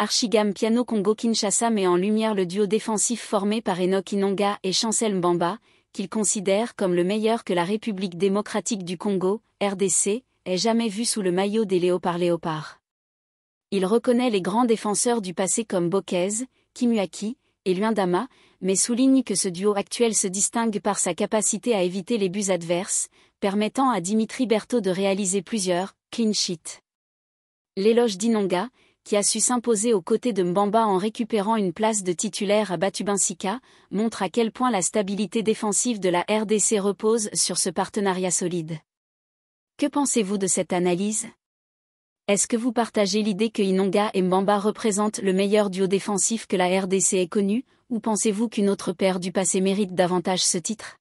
Archigam Piano Congo Kinshasa met en lumière le duo défensif formé par Enoch Inonga et Chancel Mbamba, qu'il considère comme le meilleur que la République démocratique du Congo, RDC, ait jamais vu sous le maillot des léopards léopards. Il reconnaît les grands défenseurs du passé comme Bokez, Kimuaki et Luindama, mais souligne que ce duo actuel se distingue par sa capacité à éviter les buts adverses, permettant à Dimitri Berthaud de réaliser plusieurs clean sheets. L'éloge d'Inonga, qui a su s'imposer aux côtés de Mbamba en récupérant une place de titulaire à Batubinsika, montre à quel point la stabilité défensive de la RDC repose sur ce partenariat solide. Que pensez-vous de cette analyse Est-ce que vous partagez l'idée que Inonga et Mbamba représentent le meilleur duo défensif que la RDC ait connu, ou pensez-vous qu'une autre paire du passé mérite davantage ce titre